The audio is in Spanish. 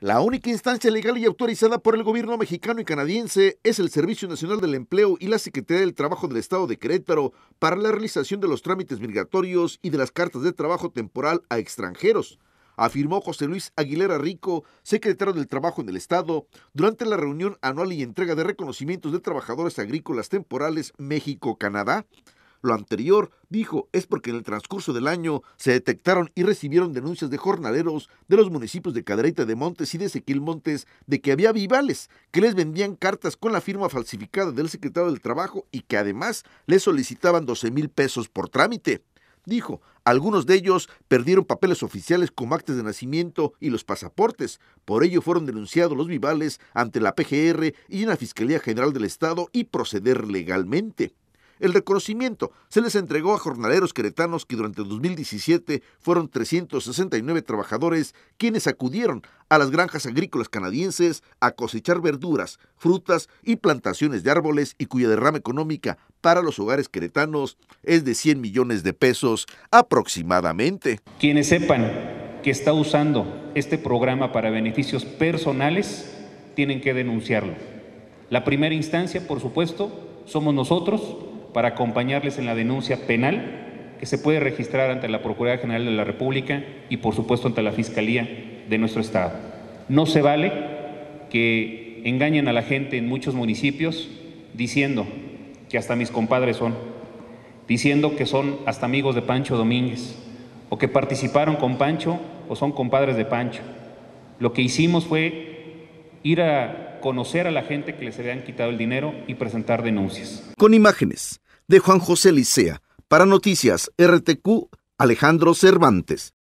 La única instancia legal y autorizada por el gobierno mexicano y canadiense es el Servicio Nacional del Empleo y la Secretaría del Trabajo del Estado de Querétaro para la realización de los trámites migratorios y de las cartas de trabajo temporal a extranjeros, afirmó José Luis Aguilera Rico, secretario del Trabajo en el Estado, durante la reunión anual y entrega de reconocimientos de trabajadores agrícolas temporales México-Canadá. Lo anterior, dijo, es porque en el transcurso del año se detectaron y recibieron denuncias de jornaleros de los municipios de Cadereyta de Montes y de Sequil Montes de que había vivales que les vendían cartas con la firma falsificada del secretario del Trabajo y que además les solicitaban 12 mil pesos por trámite. Dijo, algunos de ellos perdieron papeles oficiales como actas de nacimiento y los pasaportes. Por ello fueron denunciados los vivales ante la PGR y en la Fiscalía General del Estado y proceder legalmente el reconocimiento se les entregó a jornaleros queretanos que durante 2017 fueron 369 trabajadores quienes acudieron a las granjas agrícolas canadienses a cosechar verduras, frutas y plantaciones de árboles y cuya derrama económica para los hogares queretanos es de 100 millones de pesos aproximadamente. Quienes sepan que está usando este programa para beneficios personales tienen que denunciarlo. La primera instancia, por supuesto, somos nosotros para acompañarles en la denuncia penal que se puede registrar ante la Procuraduría General de la República y por supuesto ante la Fiscalía de nuestro Estado. No se vale que engañen a la gente en muchos municipios diciendo que hasta mis compadres son, diciendo que son hasta amigos de Pancho Domínguez, o que participaron con Pancho o son compadres de Pancho. Lo que hicimos fue ir a conocer a la gente que les habían quitado el dinero y presentar denuncias. Con imágenes de Juan José Licea, para Noticias RTQ, Alejandro Cervantes.